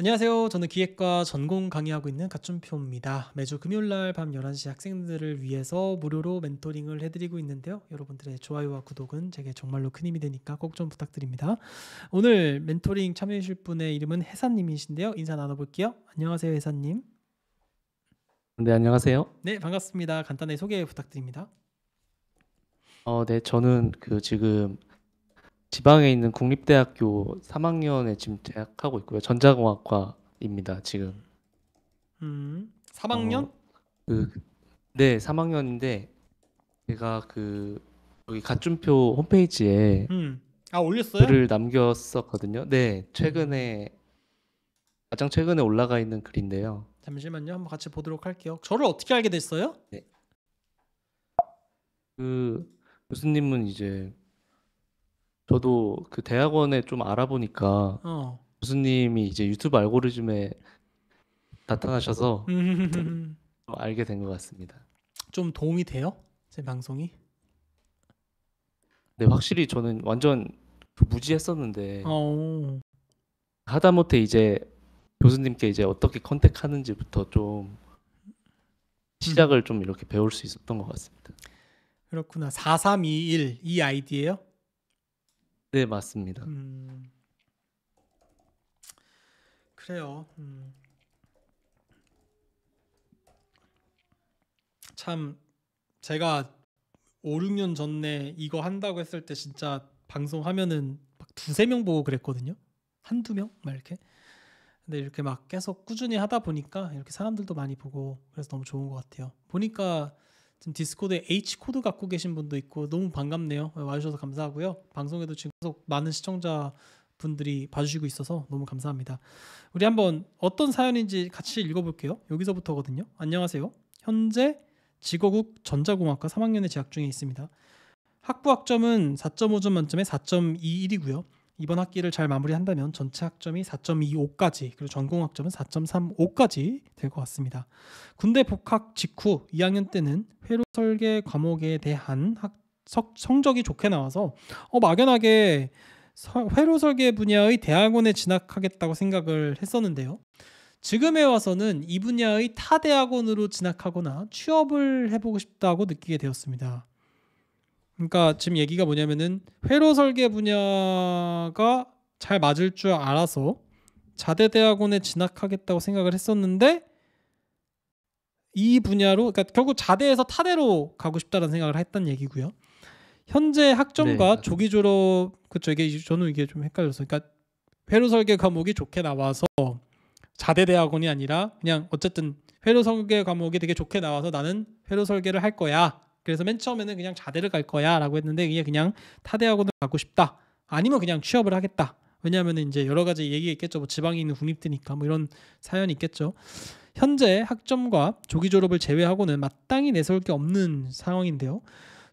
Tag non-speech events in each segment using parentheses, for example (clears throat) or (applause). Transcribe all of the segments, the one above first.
안녕하세요. 저는 기획과 전공 강의하고 있는 가춘표입니다. 매주 금요일 날밤 11시 학생들을 위해서 무료로 멘토링을 해드리고 있는데요. 여러분들의 좋아요와 구독은 제게 정말로 큰 힘이 되니까 꼭 좀 부탁드립니다. 오늘 멘토링 참여해주실 분의 이름은 해사님이신데요. 인사 나눠볼게요. 안녕하세요, 회사님 네, 안녕하세요. 네, 반갑습니다. 간단히 소개 부탁드립니다. 어, 네, 저는 그 지금 지방에 있는 국립대학교 3학년에 지금 대학하고 있고요. 전자공학과입니다. 지금. 음. 3학년? 어, 그, 네, 3학년인데 제가 그 여기 가춘표 홈페이지에 음. 아, 올렸어요? 글을 남겼었거든요. 네, 최근에 가장 최근에 올라가 있는 글인데요. 잠시만요. 한번 같이 보도록 할게요. 저를 어떻게 알게 됐어요? 네. 그 교수님은 이제 저도 그 대학원에 좀 알아보니까 어. 교수님이 이제 유튜브 알고리즘에 나타나셔서 음, (laughs) 알게 된 것 같습니다. 좀 도움이 돼요? 제 방송이? 네, 확실히 저는 완전 그 무지했었는데 어. 하다못해 이제 교수님께 이제 어떻게 컨택하는지부터 좀 시작을 음. 좀 이렇게 배울 수 있었던 것 같습니다. 그렇구나. 4321 이 아이디예요? 네, 맞습니다. 음. 그래요. 음. 참 제가 5, 6년 전에 이거 한다고 했을 때 진짜 방송하면은 막 두세 명 보고 그랬거든요. 한두 명? 막 이렇게. 근데 이렇게 막 계속 꾸준히 하다 보니까 이렇게 사람들도 많이 보고 그래서 너무 좋은 것 같아요. 보니까 지금 디스코드에 H 코드 갖고 계신 분도 있고 너무 반갑네요. 네, 와주셔서 감사하고요. 방송에도 지금 계속 많은 시청자 분들이 봐주시고 있어서 너무 감사합니다. 우리 한번 어떤 사연인지 같이 읽어볼게요. 여기서부터거든요. 안녕하세요. 현재 직어국 전자공학과 3학년에 재학 중에 있습니다. 학부 학점은 4.5점 만점에 4.21이고요. 이번 학기를 잘 마무리한다면 전체 학점이 4.25까지 그리고 전공 학점은 4.35까지 될 것 같습니다. 군대 복학 직후 2학년 때는 회로 설계 과목에 대한 학, 석, 성적이 좋게 나와서 어, 막연하게 서, 회로 설계 분야의 대학원에 진학하겠다고 생각을 했었는데요. 지금에 와서는 이 분야의 타 대학원으로 진학하거나 취업을 해보고 싶다고 느끼게 되었습니다. 그러니까 지금 얘기가 뭐냐면은 회로 설계 분야가 잘 맞을 줄 알아서 자대 대학원에 진학하겠다고 생각을 했었는데 이 분야로 그러니까 결국 자대에서 타대로 가고 싶다는 생각을 했던 얘기고요. 현재 학점과 네. 조기 졸업 그쵸 이게 저는 이게 좀 헷갈려서 그러니까 회로 설계 과목이 좋게 나와서 자대 대학원이 아니라 그냥 어쨌든 회로 설계 과목이 되게 좋게 나와서 나는 회로 설계를 할 거야. 그래서 맨 처음에는 그냥 자대를 갈 거야라고 했는데 이게 그냥 타대학원을 가고 싶다. 아니면 그냥 취업을 하겠다. 왜냐하면 이제 여러 가지 얘기가 있겠죠. 뭐 지방에 있는 국립대니까 뭐 이런 사연이 있겠죠. 현재 학점과 조기 졸업을 제외하고는 마땅히 내세울 게 없는 상황인데요.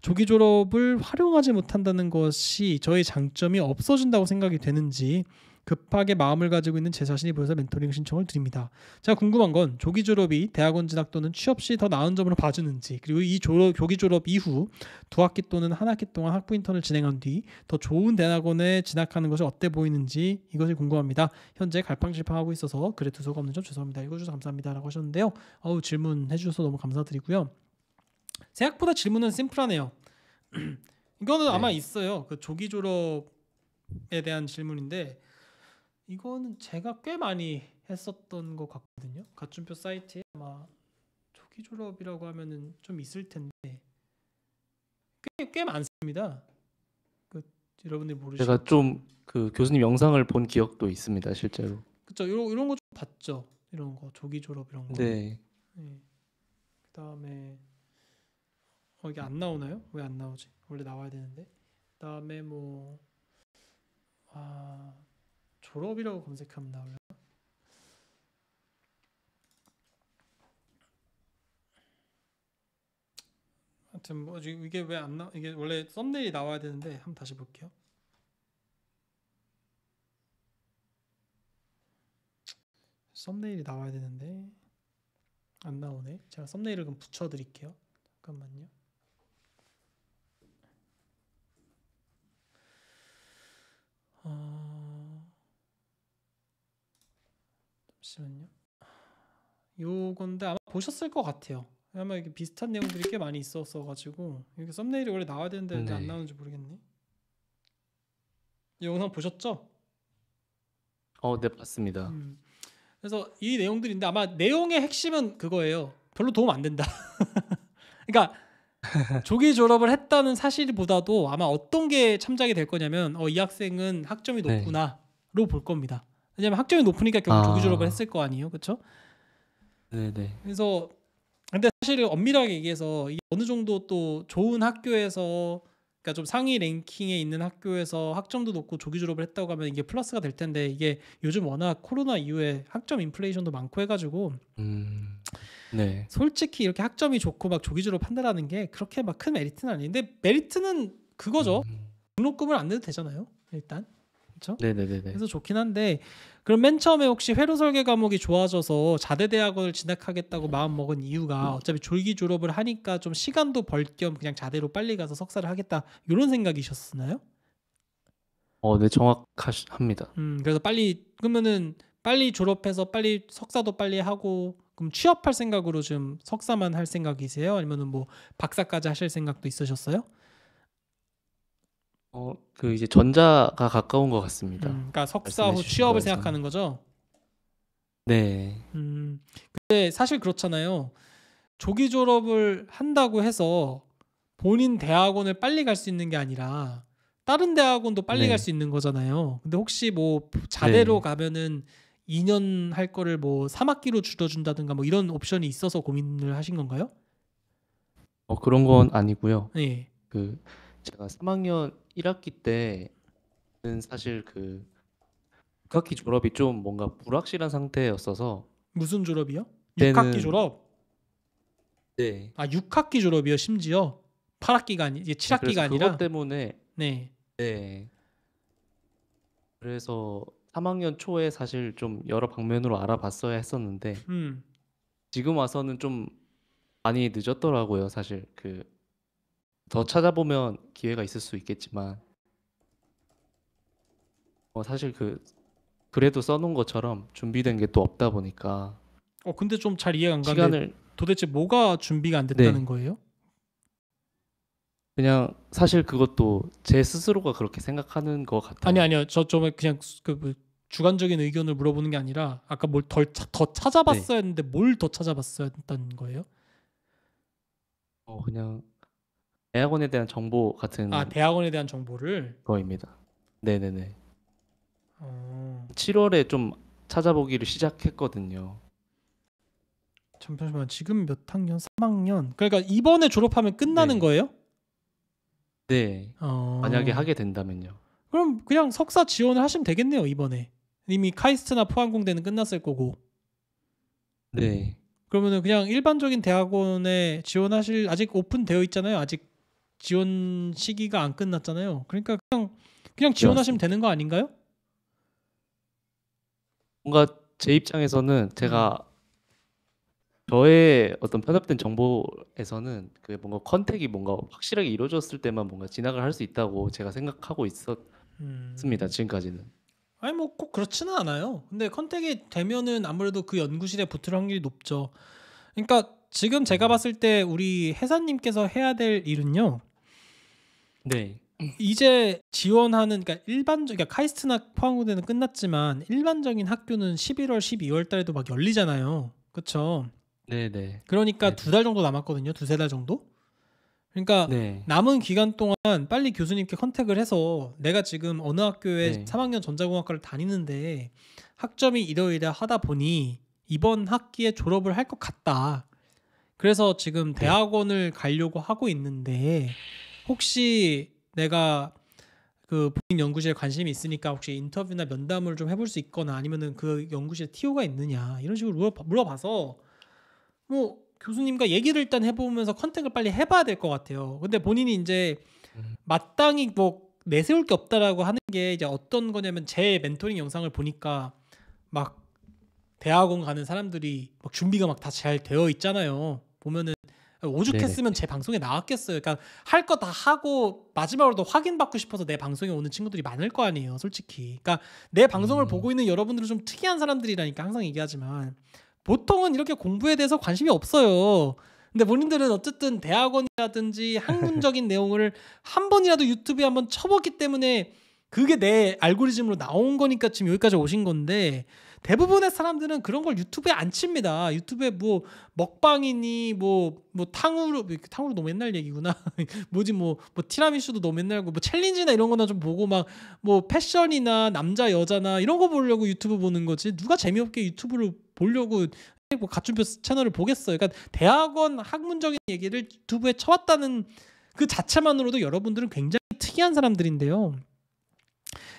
조기 졸업을 활용하지 못한다는 것이 저의 장점이 없어진다고 생각이 되는지 급하게 마음을 가지고 있는 제 자신이 보여서 멘토링 신청을 드립니다. 제가 궁금한 건 조기 졸업이 대학원 진학 또는 취업 시 더 나은 점으로 봐주는지 그리고 이 졸업, 조기 졸업 이후 두 학기 또는 한 학기 동안 학부 인턴을 진행한 뒤 더 좋은 대학원에 진학하는 것이 어때 보이는지 이것이 궁금합니다. 현재 갈팡질팡하고 있어서 글에 두서가 없는 점 죄송합니다. 읽어주셔서 감사합니다라고 하셨는데요. 어우 질문해 주셔서 너무 감사드리고요. 생각보다 질문은 심플하네요. (clears throat) 이거는 네. 아마 있어요. 그 조기 졸업에 대한 질문인데 이거는 제가 꽤 많이 했었던 것 같거든요. 가준표 사이트에 아마 초기 졸업이라고 하면은 좀 있을 텐데 꽤, 꽤 많습니다. 그, 여러분들모르시 제가 좀 그 교수님 영상을 본 기억도 있습니다, 실제로. 그렇죠. 이런 이런 거 좀 봤죠. 이런 거 조기 졸업 이런 거. 네. 네. 그다음에 어, 이게 안 나오나요? 왜 안 나오지? 원래 나와야 되는데. 그다음에 뭐 아. 졸업이라고 검색하면 나올라. 하여튼 뭐 이게 왜 안 나? 이게 원래 썸네일이 나와야 되는데 한번 다시 볼게요. 썸네일이 나와야 되는데 안 나오네. 제가 썸네일을 그럼 붙여드릴게요. 잠깐만요. 어... 잠시만요. 요건데 아마 보셨을 것 같아요. 아마 이게 비슷한 내용들이 꽤 많이 있었어 가지고 이게 썸네일이 원래 나와야 되는데 네. 안 나오는지 모르겠네. 이 영상 보셨죠? 어, 네 봤습니다. 음. 그래서 이 내용들인데 아마 내용의 핵심은 그거예요. 별로 도움 안 된다. (laughs) 그러니까 조기 졸업을 했다는 사실보다도 아마 어떤 게 참작이 될 거냐면 어, 이 학생은 학점이 네. 높구나로 네. 볼 겁니다. 왜냐면 학점이 높으니까 결국 아. 조기 졸업을 했을 거 아니에요, 그렇죠? 네네. 그래서 근데 사실 엄밀하게 얘기해서 이게 어느 정도 또 좋은 학교에서 그러니까 좀 상위 랭킹에 있는 학교에서 학점도 높고 조기 졸업을 했다고 하면 이게 플러스가 될 텐데 이게 요즘 워낙 코로나 이후에 학점 인플레이션도 많고 해가지고 음, 네. 솔직히 이렇게 학점이 좋고 막 조기 졸업한다라는 게 그렇게 막큰 메리트는 아닌데 메리트는 그거죠 음. 등록금을 안 내도 되잖아요 일단 그렇죠? 네네네. 그래서 좋긴 한데 그럼 맨 처음에 혹시 회로 설계 과목이 좋아져서 자대 대학원을 진학하겠다고 마음 먹은 이유가 음. 어차피 졸기 졸업을 하니까 좀 시간도 벌 겸 그냥 자대로 빨리 가서 석사를 하겠다 이런 생각이셨나요? 어, 네 정확합니다. 음, 그래서 빨리 그러면은 빨리 졸업해서 빨리 석사도 빨리 하고 그럼 취업할 생각으로 지금 석사만 할 생각이세요? 아니면은 뭐 박사까지 하실 생각도 있으셨어요? 어그 이제 전자가 가까운 것 같습니다. 음, 그러니까 석사 말씀해 주신 취업을 생각하는 거죠. 네. 음, 근데 사실 그렇잖아요. 조기 졸업을 한다고 해서 본인 대학원을 빨리 갈 수 있는 게 아니라 다른 대학원도 빨리 네. 수 있는 거잖아요. 근데 혹시 뭐 자대로 네. 가면은 2년 할 거를 뭐 3학기로 줄여준다든가 뭐 이런 옵션이 있어서 고민을 하신 건가요? 어 그런 건 아니고요. 네. 그 제가 3학년 1학기 때는 사실 그 6학기 졸업이 좀 뭔가 불확실한 상태였어서 무슨 졸업이요? 때는- 6학기 졸업? 네. 아 6학기 졸업이요 심지어 8학기가 아니 이제 7학기가 그래서 아니라 그것 때문에 네 네. 그래서 3학년 초에 사실 좀 여러 방면으로 알아봤어야 했었는데 음. 지금 와서는 좀 많이 늦었더라고요. 사실 그더 찾아보면 기회가 있을 수 있겠지만 어, 사실 그 그래도 써놓은 것처럼 준비된 게 또 없다 보니까 어 근데 좀 잘 이해가 안 가는데 시간을 도대체 뭐가 준비가 안 됐다는 네. 거예요? 그냥 사실 그것도 제 스스로가 그렇게 생각하는 것 같아요. 아니 아니요 저 좀 그냥 그 뭐 주관적인 의견을 물어보는 게 아니라 아까 뭘 덜 더 찾아봤어야 했는데 뭘 더 찾아봤어야 했다는 거예요? 어 그냥 대학원에 대한 정보 같은 아 대학원에 대한 정보를 거입니다. 네네네. 어... 7월에 좀 찾아보기를 시작했거든요. 잠시만 지금 몇 학년? 3학년. 그러니까 이번에 졸업하면 끝나는 네. 거예요? 네. 어... 만약에 하게 된다면요. 그럼 그냥 석사 지원을 하시면 되겠네요 이번에. 이미 카이스트나 포항공대는 끝났을 거고. 네. 그러면은 그냥 일반적인 대학원에 지원하실 아직 오픈되어 있잖아요. 아직 지원 시기가 안 끝났잖아요. 그러니까 그냥 그냥 지원하시면 되는 거 아닌가요? 뭔가 제 입장에서는 제가 음. 저의 어떤 편협된 정보에서는 그 뭔가 컨택이 뭔가 확실하게 이루어졌을 때만 뭔가 진학을 할 수 있다고 제가 생각하고 있었습니다 음. 지금까지는. 아니 뭐 꼭 그렇지는 않아요. 근데 컨택이 되면은 아무래도 그 연구실에 붙을 확률이 높죠. 그러니까 지금 제가 음. 봤을 때 우리 회사님께서 해야 될 일은요. 네. 음. 이제 지원하는 그러니까 일반적 그러니까 카이스트나 포항고대는 끝났지만 일반적인 학교는 11월, 12월 달에도 막 열리잖아요. 그렇죠? 네, 네. 그러니까 두 달 정도 남았거든요. 두세 달 정도. 그러니까 네. 남은 기간 동안 빨리 교수님께 컨택을 해서 내가 지금 어느 학교에 네. 3학년 전자공학과를 다니는데 학점이 이러이러 하다 보니 이번 학기에 졸업을 할 것 같다. 그래서 지금 네. 대학원을 가려고 하고 있는데 혹시 내가 그 본인 연구실에 관심이 있으니까 혹시 인터뷰나 면담을 좀 해볼 수 있거나 아니면은 그 연구실에 티오가 있느냐 이런 식으로 물어봐, 서뭐 교수님과 얘기를 일단 해보면서 컨택을 빨리 해봐야 될 것 같아요. 근데 본인이 이제 마땅히 뭐 내세울 게 없다라고 하는 게 이제 어떤 거냐면 제 멘토링 영상을 보니까 막 대학원 가는 사람들이 막 준비가 막 다 잘 되어 있잖아요. 보면은 오죽했으면 네네. 제 방송에 나왔겠어요. 그러니까 할 거 다 하고 마지막으로도 확인받고 싶어서 내 방송에 오는 친구들이 많을 거 아니에요, 솔직히. 그러니까 내 방송을 음. 보고 있는 여러분들은 좀 특이한 사람들이라니까 항상 얘기하지만 보통은 이렇게 공부에 대해서 관심이 없어요. 근데 본인들은 어쨌든 대학원이라든지 (laughs) 학문적인 내용을 한 번이라도 유튜브에 한 번 쳐봤기 때문에 그게 내 알고리즘으로 나온 거니까 지금 여기까지 오신 건데 대부분의 사람들은 그런 걸 유튜브에 안 칩니다. 유튜브에 뭐 먹방이니 뭐뭐 뭐 탕후루 뭐 탕후루 너무 옛날 얘기구나. (laughs) 뭐지 뭐뭐티라미슈도 너무 옛날 고뭐 챌린지나 이런 거나 좀 보고 막 뭐 패션이나 남자 여자나 이런 거 보려고 유튜브 보는 거지. 누가 재미없게 유튜브를 보려고 뭐 가출표 채널을 보겠어요. 그러니까 대학원 학문적인 얘기를 유튜브에 쳐왔다는 그 자체만으로도 여러분들은 굉장히 특이한 사람들인데요.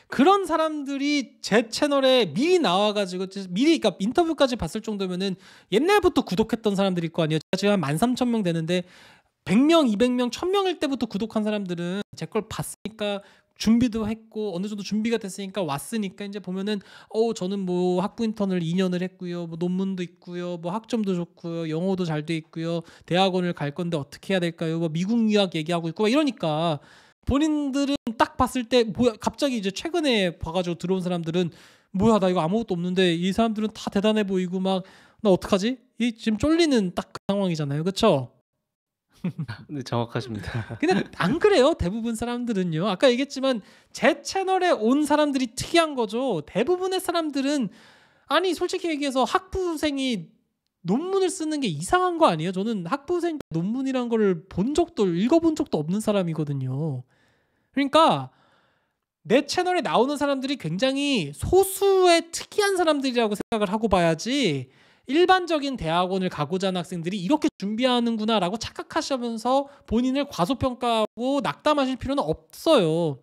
그런 사람들이 제 채널에 미리 나와가지고 미리 그러니까 인터뷰까지 봤을 정도면은 옛날부터 구독했던 사람들일 거 아니에요. 제가 지금 한 13,000명 되는데 100명, 200명, 1000명일 때부터 구독한 사람들은 제 걸 봤으니까 준비도 했고 어느 정도 준비가 됐으니까 왔으니까 이제 보면은 어 저는 뭐 학부 인턴을 2년을 했고요. 뭐 논문도 있고요. 뭐 학점도 좋고요. 영어도 잘 돼 있고요. 대학원을 갈 건데 어떻게 해야 될까요? 뭐 미국 유학 얘기하고 있고 막 이러니까 본인들은 딱 봤을 때 뭐야 갑자기 이제 최근에 봐가지고 들어온 사람들은 뭐야 나 이거 아무것도 없는데 이 사람들은 다 대단해 보이고 막 나 어떡하지? 이 지금 쫄리는 딱그 상황이잖아요, 그쵸네 (laughs) 정확하십니다. 근데 안 그래요 대부분 사람들은요. 아까 얘기했지만 제 채널에 온 사람들이 특이한 거죠. 대부분의 사람들은 아니 솔직히 얘기해서 학부생이 논문을 쓰는 게 이상한 거 아니에요? 저는 학부생 논문이란 걸본 적도 읽어본 적도 없는 사람이거든요. 그러니까 내 채널에 나오는 사람들이 굉장히 소수의 특이한 사람들이라고 생각을 하고 봐야지 일반적인 대학원을 가고자 하는 학생들이 이렇게 준비하는구나라고 착각하시면서 본인을 과소평가하고 낙담하실 필요는 없어요.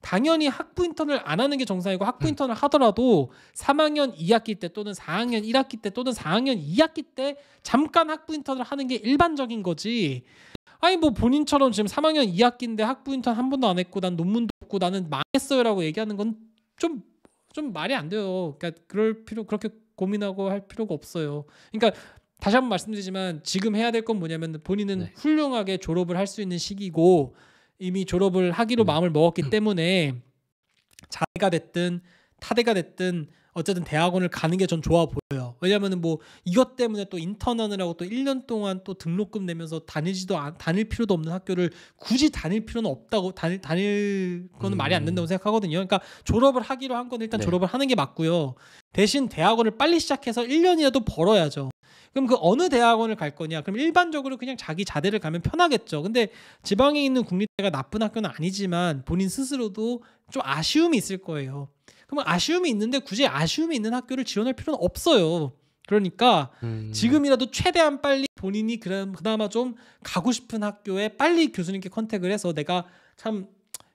당연히 학부 인턴을 안 하는 게 정상이고 학부 음. 인턴을 하더라도 3학년 2학기 때 또는 4학년 1학기 때 또는 4학년 2학기 때 잠깐 학부 인턴을 하는 게 일반적인 거지 아니 뭐 본인처럼 지금 3학년 2학기인데 학부 인턴 한 번도 안 했고 난 논문도 없고 나는 망했어요라고 얘기하는 건 좀좀 좀 말이 안 돼요. 그러니까 그럴 필요 그렇게 고민하고 할 필요가 없어요. 그러니까 다시 한 번 말씀드리지만 지금 해야 될 건 뭐냐면 본인은 네. 훌륭하게 졸업을 할 수 있는 시기고 이미 졸업을 하기로 음. 마음을 먹었기 음. 때문에 자기가 됐든 타대가 됐든 어쨌든 대학원을 가는 게 전 좋아 보여요. 왜냐면은 뭐 이것 때문에 또 인턴하느라고 또 1년 동안 또 등록금 내면서 다니지도 안, 다닐 필요도 없는 학교를 굳이 다닐 필요는 없다고 다닐 다닐 거는 음. 말이 안 된다고 음. 생각하거든요. 그러니까 졸업을 하기로 한 건 일단 네. 졸업을 하는 게 맞고요. 대신 대학원을 빨리 시작해서 1년이라도 벌어야죠. 그럼 그 어느 대학원을 갈 거냐? 그럼 일반적으로 그냥 자기 자대를 가면 편하겠죠. 근데 지방에 있는 국립대가 나쁜 학교는 아니지만 본인 스스로도 좀 아쉬움이 있을 거예요. 그러면 아쉬움이 있는데 굳이 아쉬움이 있는 학교를 지원할 필요는 없어요. 그러니까 음. 지금이라도 최대한 빨리 본인이 그나마 좀 가고 싶은 학교에 빨리 교수님께 컨택을 해서 내가 참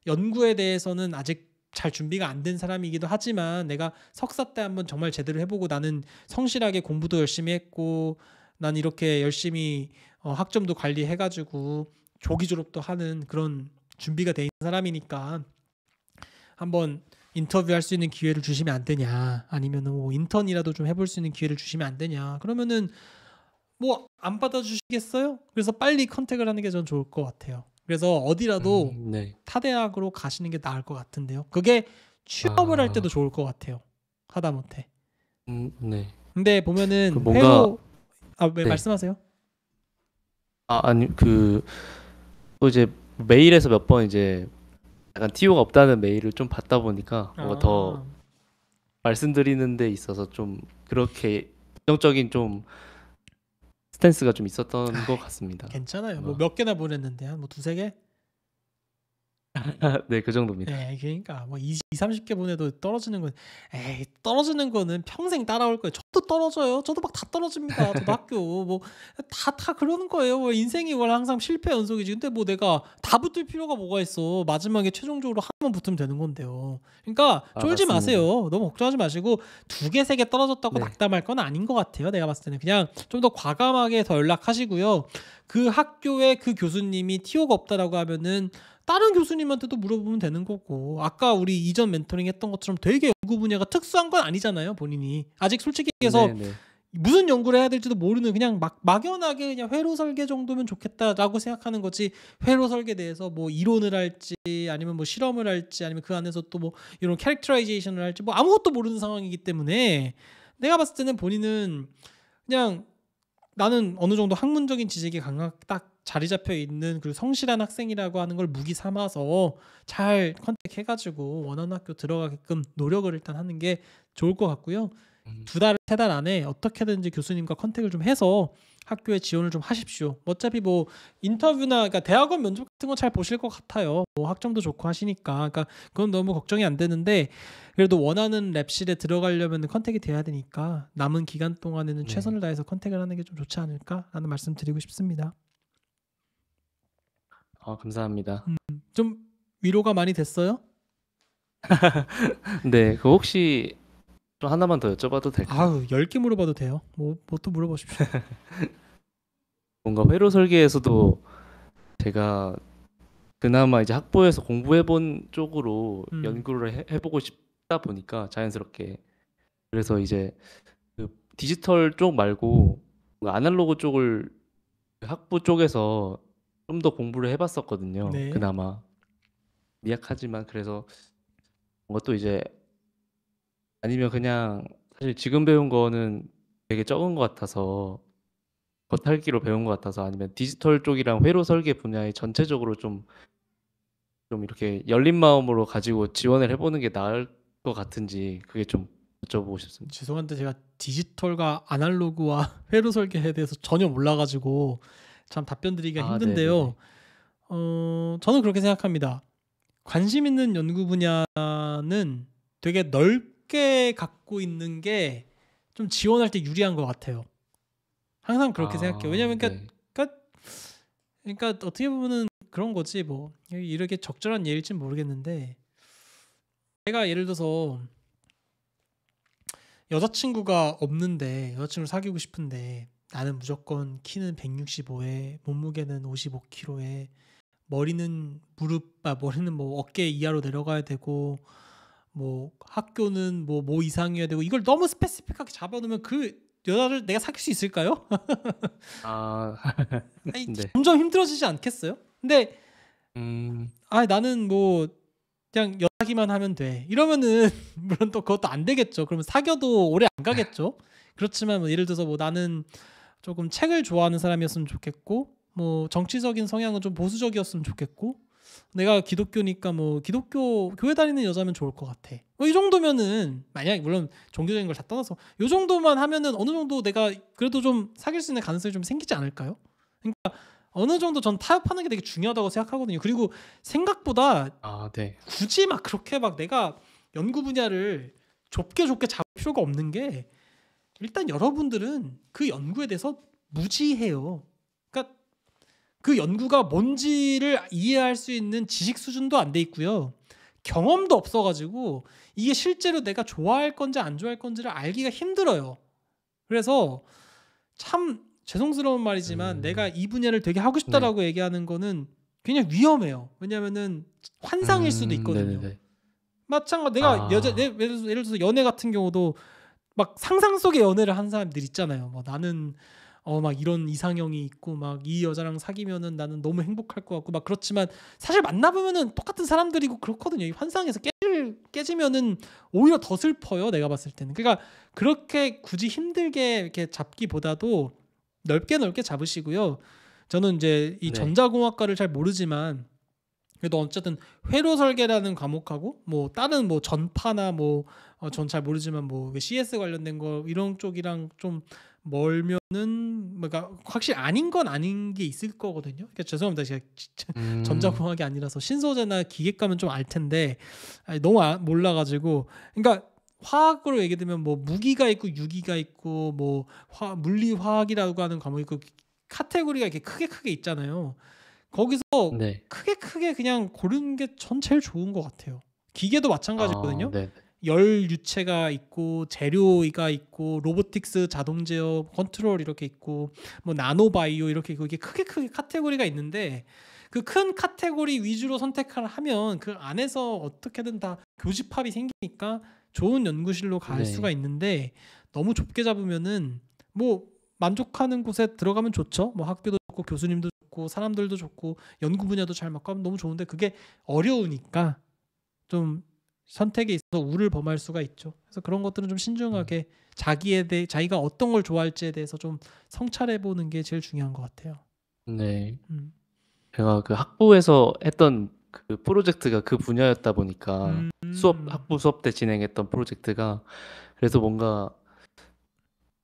연구에 대해서는 아직 잘 준비가 안 된 사람이기도 하지만 내가 석사 때 한번 정말 제대로 해보고 나는 성실하게 공부도 열심히 했고 난 이렇게 열심히 어, 학점도 관리해가지고 조기 졸업도 하는 그런 준비가 돼 있는 사람이니까 한번 인터뷰할 수 있는 기회를 주시면 안 되냐 아니면뭐 인턴이라도 좀 해볼 수 있는 기회를 주시면 안 되냐 그러면은 뭐 안 받아주시겠어요? 그래서 빨리 컨택을 하는 게 전 좋을 것 같아요. 그래서 어디라도 음, 네. 타대학으로 가시는 게 나을 것 같은데요. 그게 취업을 아... 할 때도 좋을 것 같아요. 하다못해. 음, 네. 근데 보면은 그 뭔가 회로... 아왜 네. 말씀하세요? 아 아니 그 또 이제 메일에서 몇 번 이제 약간 티오가 없다는 메일을 좀 받다 보니까 뭔가 더 아. 말씀드리는 데 있어서 좀 그렇게 부정적인 좀 스탠스가 좀 있었던 아, 것 같습니다. 괜찮아요. 뭐몇 어. 개나 보냈는데 한 뭐 두 세 개? (laughs) 네. 그 정도입니다. 네. 그러니까 뭐 20, 30개 보내도 떨어지는 건 에이, 떨어지는 거는 평생 따라올 거예요. 저도 떨어져요. 저도 막 다 떨어집니다. 저도 (laughs) 학교 뭐 다 다 그러는 거예요. 뭐 인생이 원래 항상 실패 연속이지. 근데 뭐 내가 다 붙을 필요가 뭐가 있어. 마지막에 최종적으로 한 번 붙으면 되는 건데요. 그러니까 쫄지 아, 맞 마세요. 너무 걱정하지 마시고 두 개, 세 개 떨어졌다고 네. 낙담할 건 아닌 것 같아요. 내가 봤을 때는 그냥 좀 더 과감하게 더 연락하시고요. 그 학교에 그 교수님이 티오가 없다라고 하면은 다른 교수님한테도 물어보면 되는 거고 아까 우리 이전 멘토링 했던 것처럼 되게 연구 분야가 특수한 건 아니잖아요 본인이 아직 솔직히 얘기해서 네네. 네. 무슨 연구를 해야 될지도 모르는 그냥 막 막연하게 그냥 회로 설계 정도면 좋겠다라고 생각하는 거지 회로 설계 대해서 뭐 이론을 할지 아니면 뭐 실험을 할지 아니면 그 안에서 또 뭐 이런 캐릭터라이제이션을 할지 뭐 아무것도 모르는 상황이기 때문에 내가 봤을 때는 본인은 그냥 나는 어느 정도 학문적인 지식이 강하딱 자리 잡혀 있는 그 성실한 학생이라고 하는 걸 무기 삼아서 잘 컨택해가지고 원하는 학교 들어가게끔 노력을 일단 하는 게 좋을 것 같고요. 음. 두 달, 세 달 안에 어떻게든지 교수님과 컨택을 좀 해서 학교에 지원을 좀 하십시오. 뭐 어차피 뭐 인터뷰나 그러니까 대학원 면접 같은 거 잘 보실 것 같아요. 뭐 학점도 좋고 하시니까. 그러니까 그건 너무 걱정이 안 되는데 그래도 원하는 랩실에 들어가려면 컨택이 돼야 되니까 남은 기간 동안에는 네. 최선을 다해서 컨택을 하는 게 좀 좋지 않을까라는 말씀 드리고 싶습니다. 아, 감사합니다. 음, 좀 위로가 많이 됐어요? (laughs) 네, 그 혹시 좀 하나만 더 여쭤봐도 될까요? 아우, 개 물어봐도 돼요. 뭐, 뭐 또 물어보십시오. (laughs) 뭔가 회로 설계에서도 제가 그나마 이제 학부에서 공부해본 쪽으로 음. 연구를 해, 해보고 싶다 보니까 자연스럽게 그래서 이제 그 디지털 쪽 말고 그 아날로그 쪽을 그 학부 쪽에서 좀더 공부를 해 봤었거든요 네. 그나마. 미약하지만 그래서 뭔것도 이제 아니면 그냥 사실 지금 배운 거는 되게 적은 것 같아서 겉핥기로 배운 것 같아서 아니면 디지털 쪽이랑 회로 설계 분야에 전체적으로 좀 좀 이렇게 열린 마음으로 가지고 지원을 해 보는 게 나을 것 같은지 그게 좀 여쭤보고 싶습니다. 죄송한데 제가 디지털과 아날로그와 (laughs) 회로 설계에 대해서 전혀 몰라 가지고 참 답변드리기가 아, 힘든데요. 네네 어, 저는 그렇게 생각합니다. 관심 있는 연구 분야는 되게 넓게 갖고 있는 게 좀 지원할 때 유리한 것 같아요. 항상 그렇게 아, 생각해요. 왜냐하면 그러니까, 네. 그러니까, 그러니까 어떻게 보면 그런 거지 뭐 이렇게 적절한 예일진 모르겠는데 내가 예를 들어서 여자친구가 없는데 여자친구를 사귀고 싶은데 나는 무조건 키는 165에 몸무게는 55kg에 머리는 무릎 아 머리는 뭐 어깨 이하로 내려가야 되고 뭐 학교는 뭐뭐 뭐 이상이어야 되고 이걸 너무 스페시픽하게 잡아놓으면 그 여자를 내가 사귈 수 있을까요? 아 (laughs) 아니, 네. 점점 힘들어지지 않겠어요? 근데 음... 아 나는 뭐 그냥 여자기만 하면 돼 이러면은 (laughs) 물론 또 그것도 안 되겠죠. 그러면 사겨도 오래 안 가겠죠. 그렇지만 뭐 예를 들어서 뭐 나는 조금 책을 좋아하는 사람이었으면 좋겠고 뭐 정치적인 성향은 좀 보수적이었으면 좋겠고 내가 기독교니까 뭐 기독교 교회 다니는 여자면 좋을 것 같아. 뭐이 정도면은 만약 물론 종교적인 걸 다 떠나서 요 정도만 하면은 어느 정도 내가 그래도 좀 사귈 수 있는 가능성이 좀 생기지 않을까요? 그러니까 어느 정도 전 타협하는 게 되게 중요하다고 생각하거든요. 그리고 생각보다 아, 네. 굳이 막 그렇게 막 내가 연구 분야를 좁게 좁게 잡을 필요가 없는 게 일단 여러분들은 그 연구에 대해서 무지해요. 그러니까 그 연구가 뭔지를 이해할 수 있는 지식 수준도 안 돼 있고요. 경험도 없어가지고 이게 실제로 내가 좋아할 건지 안 좋아할 건지를 알기가 힘들어요. 그래서 참 죄송스러운 말이지만 음. 내가 이 분야를 되게 하고 싶다라고 네. 얘기하는 거는 그냥 위험해요. 왜냐면은 환상일 음, 수도 있거든요. 네네네. 마찬가지 내가 아. 여자 예를 들어서 연애 같은 경우도 막 상상 속의 연애를 한 사람들 있잖아요. 뭐 나는 어 막 이런 이상형이 있고 막 이 여자랑 사귀면은 나는 너무 행복할 것 같고 막 그렇지만 사실 만나보면은 똑같은 사람들이고 그렇거든요. 이 환상에서 깨질 깨지면은 오히려 더 슬퍼요. 내가 봤을 때는. 그러니까 그렇게 굳이 힘들게 이렇게 잡기보다도 넓게 넓게 잡으시고요. 저는 이제 이 네. 전자공학과를 잘 모르지만 그래도 어쨌든 회로 설계라는 과목하고 뭐 다른 뭐 전파나 뭐전잘 어, 모르지만 뭐 그 CS 관련된 거 이런 쪽이랑 좀 멀면은 그러니까 확실히 아닌 건 아닌 게 있을 거거든요. 그러니까 죄송합니다. 제가 음. 전자공학이 아니라서 신소재나 기계감은 좀알 텐데 너무 아, 몰라가지고 그러니까 화학으로 얘기 되면 뭐 무기가 있고 유기가 있고 뭐 화, 물리화학이라고 하는 과목이 있고 카테고리가 이렇게 크게 크게 있잖아요. 거기서 네. 크게 크게 그냥 고른게 전 제일 좋은 것 같아요. 기계도 마찬가지거든요. 아, 네, 네. 열 유체가 있고 재료가 있고 로보틱스 자동 제어 컨트롤 이렇게 있고 뭐 나노 바이오 이렇게 그게 크게 크게 카테고리가 있는데 그 큰 카테고리 위주로 선택을 하면 그 안에서 어떻게든 다 교집합이 생기니까 좋은 연구실로 갈 네. 수가 있는데 너무 좁게 잡으면은 뭐 만족하는 곳에 들어가면 좋죠. 뭐 학교도 좋고 교수님도 좋고 사람들도 좋고 연구 분야도 잘 맞고 하면 너무 좋은데 그게 어려우니까 좀 선택에 있어서 우를 범할 수가 있죠. 그래서 그런 것들은 좀 신중하게 음. 자기에 대해 자기가 어떤 걸 좋아할지에 대해서 좀 성찰해 보는 게 제일 중요한 것 같아요. 네. 음. 제가 그 학부에서 했던 그 프로젝트가 그 분야였다 보니까 음. 수업 학부 수업 때 진행했던 프로젝트가 그래서 뭔가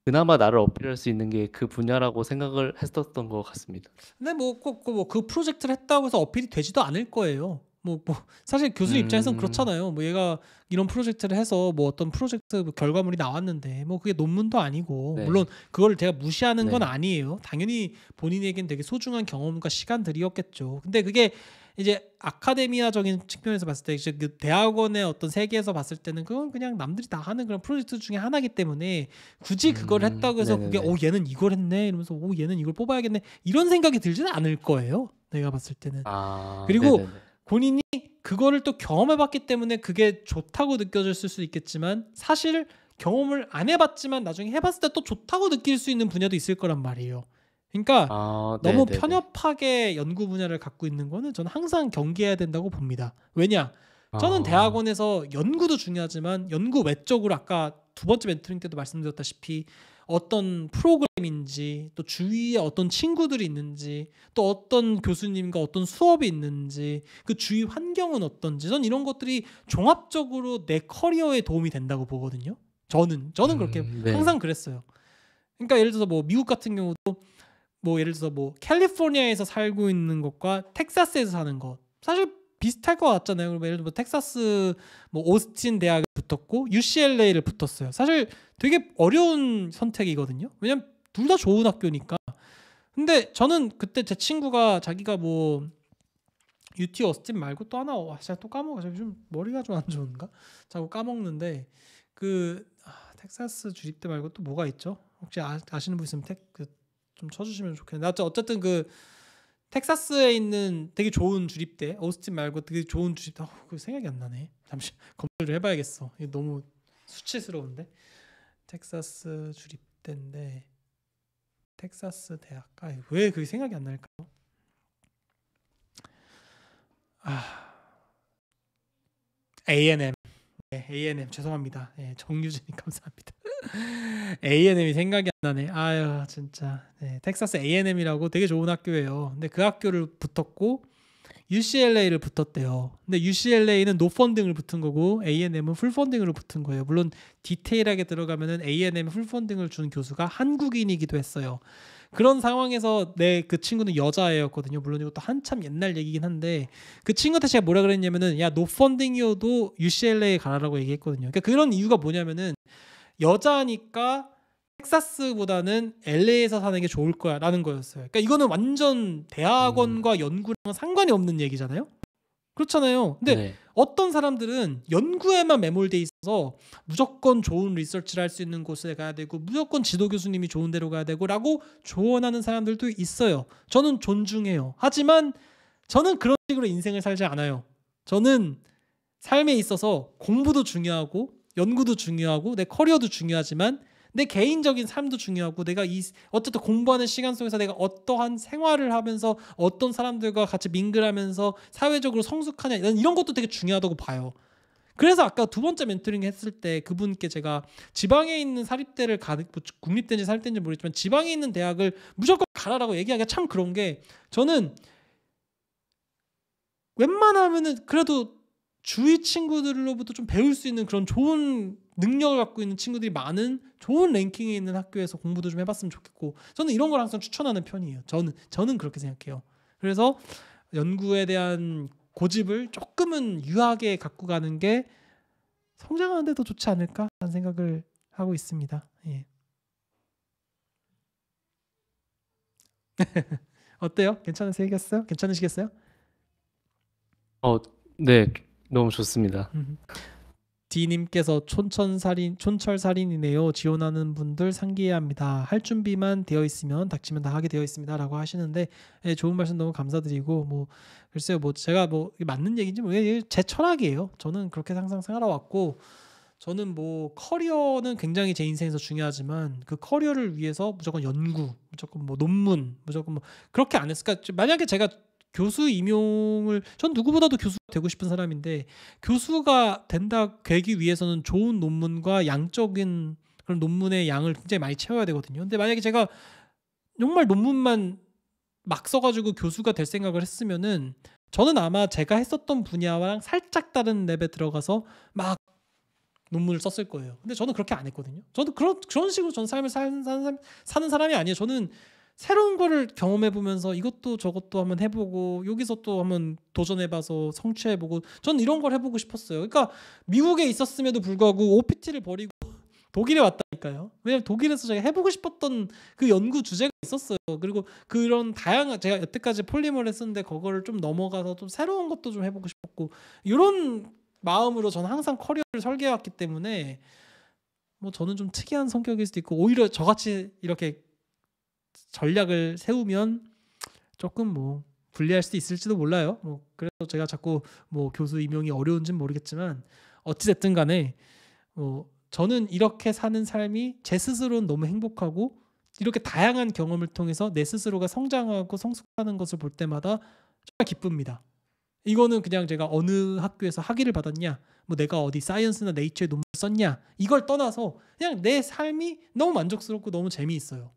그나마 나를 어필할 수 있는 게 그 분야라고 생각을 했었던 것 같습니다. 근데 뭐그뭐그 프로젝트를 했다고 해서 어필이 되지도 않을 거예요. 뭐, 뭐 사실 교수 음... 입장에선 그렇잖아요. 뭐 얘가 이런 프로젝트를 해서 뭐 어떤 프로젝트 결과물이 나왔는데 뭐 그게 논문도 아니고 네. 물론 그걸 제가 무시하는 네. 건 아니에요. 당연히 본인에겐 되게 소중한 경험과 시간들이었겠죠. 근데 그게 이제 아카데미아적인 측면에서 봤을 때 이제 그 대학원의 어떤 세계에서 봤을 때는 그건 그냥 남들이 다 하는 그런 프로젝트 중에 하나이기 때문에 굳이 음, 그걸 음, 했다고 해서 네네 그게 오 얘는 이걸 했네 이러면서 오 얘는 이걸 뽑아야겠네 이런 생각이 들지는 않을 거예요. 내가 봤을 때는. 아, 그리고 네네네. 본인이 그거를 또 경험해봤기 때문에 그게 좋다고 느껴졌을 수 있겠지만 사실 경험을 안 해봤지만 나중에 해봤을 때 또 좋다고 느낄 수 있는 분야도 있을 거란 말이에요. 그러니까 아, 너무 편협하게 연구 분야를 갖고 있는 거는 저는 항상 경계해야 된다고 봅니다. 왜냐? 저는 아. 대학원에서 연구도 중요하지만 연구 외적으로 아까 두 번째 멘토링 때도 말씀드렸다시피 어떤 프로그램인지 또 주위에 어떤 친구들이 있는지 또 어떤 교수님과 어떤 수업이 있는지 그 주위 환경은 어떤지 전 이런 것들이 종합적으로 내 커리어에 도움이 된다고 보거든요. 저는 저는 그렇게 음, 네. 항상 그랬어요. 그러니까 예를 들어서 뭐 미국 같은 경우도 뭐 예를 들어서 뭐 캘리포니아에서 살고 있는 것과 텍사스에서 사는 것 사실 비슷할 것 같잖아요. 예를 들어 뭐 텍사스 뭐 오스틴 대학 붙었고 UCLA를 붙었어요. 사실 되게 어려운 선택이거든요. 왜냐면 둘 다 좋은 학교니까. 근데 저는 그때 제 친구가 자기가 뭐 UT 오스틴 말고 또 하나 와진가또 까먹어. 제가 좀 머리가 좀 안 좋은가? 자꾸 까먹는데 그 아, 텍사스 주립대 말고 또 뭐가 있죠? 혹시 아, 시는분 있으면 텍, 그, 좀 쳐주시면 좋겠네요. 어쨌든 그 텍사스에 있는 되게 좋은 주립대 오스틴 말고 되게 좋은 주립대 어, 그 생각이 안 나네. 잠시 (laughs) 검색을 해봐야겠어. 이게 너무 수치스러운데 텍사스 주립대인데 텍사스 대학 아왜 그게 생각이 안 날까요? 아 A&M 네, A&M 죄송합니다. 네, 예, 정유진님 (laughs) 감사합니다. A&M이 생각이 안 나네. 아유 진짜. 네, 텍사스 A&M이라고 되게 좋은 학교예요. 근데 그 학교를 붙었고 UCLA를 붙었대요. 근데 UCLA는 노펀딩을 붙은 거고 A&M은 풀펀딩으로 붙은 거예요. 물론 디테일하게 들어가면은 A&M 풀펀딩을 준 교수가 한국인이기도 했어요. 그런 상황에서 내 그 친구는 여자애였거든요. 물론 이것도 한참 옛날 얘기긴 한데 그 친구한테 제가 뭐라 그랬냐면은 야 노펀딩이어도 UCLA에 가라라고 얘기했거든요. 그러니까 그런 이유가 뭐냐면은 여자니까 텍사스보다는 LA에서 사는 게 좋을 거야라는 거였어요. 그러니까 이거는 완전 대학원과 음. 연구랑 상관이 없는 얘기잖아요. 그렇잖아요. 근데 네. 어떤 사람들은 연구에만 매몰돼 있어서 무조건 좋은 리서치를 할 수 있는 곳에 가야 되고 무조건 지도 교수님이 좋은 데로 가야 되고라고 조언하는 사람들도 있어요. 저는 존중해요. 하지만 저는 그런 식으로 인생을 살지 않아요. 저는 삶에 있어서 공부도 중요하고 연구도 중요하고 내 커리어도 중요하지만 내 개인적인 삶도 중요하고 내가 이 어쨌든 공부하는 시간 속에서 내가 어떠한 생활을 하면서 어떤 사람들과 같이 밍글하면서 사회적으로 성숙하냐 이런 것도 되게 중요하다고 봐요. 그래서 아까 두 번째 멘토링 했을 때 그분께 제가 지방에 있는 사립대를 가 뭐 국립대인지 사립대인지 모르겠지만 지방에 있는 대학을 무조건 가라라고 얘기하기가 참 그런 게 저는 웬만하면은 그래도 주위 친구들로부터 좀 배울 수 있는 그런 좋은 능력을 갖고 있는 친구들이 많은 좋은 랭킹에 있는 학교에서 공부도 좀 해봤으면 좋겠고 저는 이런 걸 항상 추천하는 편이에요. 저는 저는 그렇게 생각해요. 그래서 연구에 대한 고집을 조금은 유하게 갖고 가는 게 성장하는데 더 좋지 않을까 하는 생각을 하고 있습니다. 예. (laughs) 어때요? 괜찮으세요? 이겼어요? 괜찮으시겠어요? 어, 네. 너무 좋습니다. D님께서 촌천살인 촌철살인이네요. 지원하는 분들 상기해야 합니다. 할 준비만 되어 있으면 닥치면 다 하게 되어 있습니다라고 하시는데 예, 좋은 말씀 너무 감사드리고 뭐 글쎄요 뭐 제가 뭐 맞는 얘기인지 모르겠제 뭐, 예, 예, 철학이에요. 저는 그렇게 항상 살아왔고 저는 뭐 커리어는 굉장히 제 인생에서 중요하지만 그 커리어를 위해서 무조건 연구, 무조건 뭐 논문, 무조건 뭐 그렇게 안 했을까? 만약에 제가 교수 임용을 전 누구보다도 교수가 되고 싶은 사람인데 교수가 된다 되기 위해서는 좋은 논문과 양적인 그런 논문의 양을 굉장히 많이 채워야 되거든요. 근데 만약에 제가 정말 논문만 막 써가지고 교수가 될 생각을 했으면은 저는 아마 제가 했었던 분야랑 살짝 다른 랩에 들어가서 막 논문을 썼을 거예요. 근데 저는 그렇게 안 했거든요. 저는 그런 그런 식으로 전 삶을 사는 사람 사는 사람이 아니에요. 저는 새로운 거를 경험해 보면서 이것도 저것도 한번 해보고 여기서 또 한번 도전해봐서 성취해보고 전 이런 걸 해보고 싶었어요. 그러니까 미국에 있었음에도 불구하고 OPT를 버리고 독일에 왔다니까요. 왜냐면 독일에서 제가 해보고 싶었던 그 연구 주제가 있었어요. 그리고 그런 다양한 제가 여태까지 폴리머를 했었는데 그거를 좀 넘어가서 좀 새로운 것도 좀 해보고 싶었고 이런 마음으로 저는 항상 커리어를 설계해왔기 때문에 뭐 저는 좀 특이한 성격일 수도 있고 오히려 저같이 이렇게 전략을 세우면 조금 뭐 불리할 수도 있을지도 몰라요. 뭐 그래서 제가 자꾸 뭐 교수 임용이 어려운지는 모르겠지만 어찌 됐든 간에 뭐 저는 이렇게 사는 삶이 제 스스로는 너무 행복하고 이렇게 다양한 경험을 통해서 내 스스로가 성장하고 성숙하는 것을 볼 때마다 정말 기쁩니다. 이거는 그냥 제가 어느 학교에서 학위를 받았냐, 뭐 내가 어디 사이언스나 네이처에 논문 썼냐 이걸 떠나서 그냥 내 삶이 너무 만족스럽고 너무 재미있어요.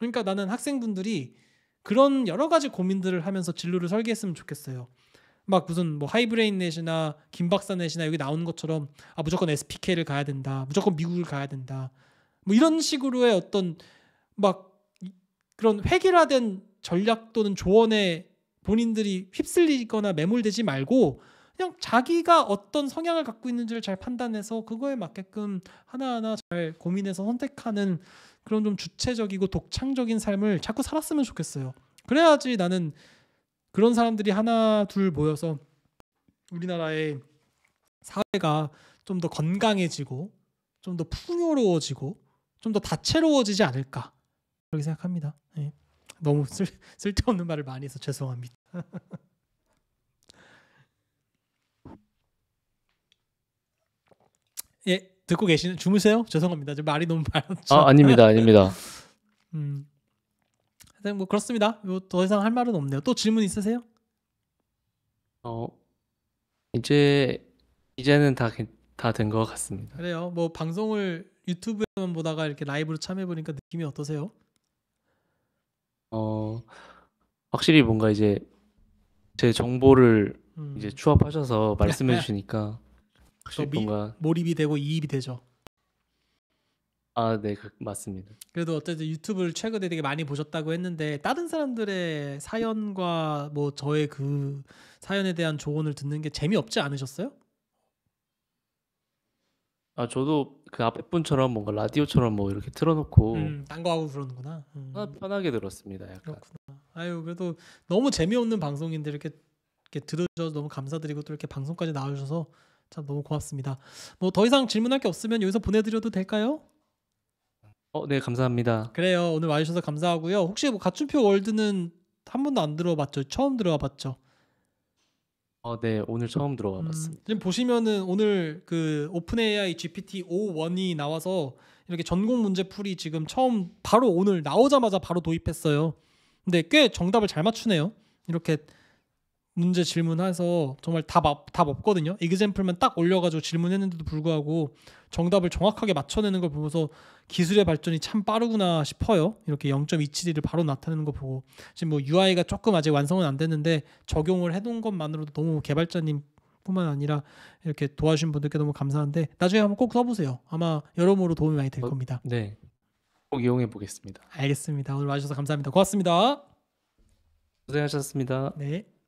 그러니까 나는 학생분들이 그런 여러 가지 고민들을 하면서 진로를 설계했으면 좋겠어요. 막 무슨 뭐 하이브레인 넷이나 김박사 넷이나 여기 나오 것처럼 아 무조건 SPK를 가야 된다. 무조건 미국을 가야 된다. 뭐 이런 식으로의 어떤 막 그런 획일화된 전략 또는 조언에 본인들이 휩쓸리거나 매몰되지 말고 그냥 자기가 어떤 성향을 갖고 있는지를 잘 판단해서 그거에 맞게끔 하나하나 잘 고민해서 선택하는 그런 좀 주체적이고 독창적인 삶을 자꾸 살았으면 좋겠어요. 그래야지 나는 그런 사람들이 하나 둘 모여서 우리나라의 사회가 좀 더 건강해지고 좀 더 풍요로워지고 좀 더 다채로워지지 않을까 그렇게 생각합니다. 네. 너무 쓸, 쓸데없는 말을 많이 해서 죄송합니다. (laughs) 예, 듣고 계시는 주무세요? 죄송합니다. 좀 말이 너무 많았죠. 아 아닙니다, 아닙니다. (laughs) 음, 하여튼 뭐 그렇습니다. 뭐 더 이상 할 말은 없네요. 또 질문 있으세요? 어 이제 이제는 다 다된 것 같습니다. 그래요. 뭐 방송을 유튜브에만 보다가 이렇게 라이브로 참여해 보니까 느낌이 어떠세요? 어 확실히 뭔가 이제 제 정보를 음. 이제 추합하셔서 말씀해 주시니까 (laughs) 더 미, 몰입이 되고 이입이 되죠. 아, 네, 그, 맞습니다. 그래도 어쨌든 유튜브를 최근에 되게 많이 보셨다고 했는데 다른 사람들의 사연과 뭐 저의 그 사연에 대한 조언을 듣는 게 재미없지 않으셨어요? 아, 저도 그 앞에 분처럼 뭔가 라디오처럼 뭐 이렇게 틀어놓고 음, 딴거 하고 그러는구나. 음. 아, 편하게 들었습니다. 약간. 그렇구나. 아유, 그래도 너무 재미없는 방송인데 이렇게, 이렇게 들어주셔서 너무 감사드리고 또 이렇게 방송까지 나와주셔서 참 너무 고맙습니다. 뭐 더 이상 질문할 게 없으면 여기서 보내드려도 될까요? 어, 네 감사합니다. 그래요. 오늘 와주셔서 감사하고요. 혹시 뭐 가춘표 월드는 한 번도 안 들어봤죠? 처음 들어봤죠? 와 어, 네 오늘 처음 들어와 봤습니다. 음, 지금 보시면은 오늘 그 오픈AI GPT 5.1이 나와서 이렇게 전공 문제 풀이 지금 처음 바로 오늘 나오자마자 바로 도입했어요. 근데 꽤 정답을 잘 맞추네요. 이렇게 문제 질문해서 정말 답, 답 없거든요. 이그젠플만 딱 올려가지고 질문했는데도 불구하고 정답을 정확하게 맞춰내는 걸 보면서 기술의 발전이 참 빠르구나 싶어요. 이렇게 0.271을 바로 나타내는 거 보고 지금 뭐 UI가 조금 아직 완성은 안 됐는데 적용을 해놓은 것만으로도 너무 개발자님 뿐만 아니라 이렇게 도와주신 분들께 너무 감사한데 나중에 한번 꼭 써보세요. 아마 여러모로 도움이 많이 될 어, 겁니다. 어, 네. 꼭 이용해 보겠습니다. 알겠습니다. 오늘 와주셔서 감사합니다. 고맙습니다. 고생하셨습니다. 네.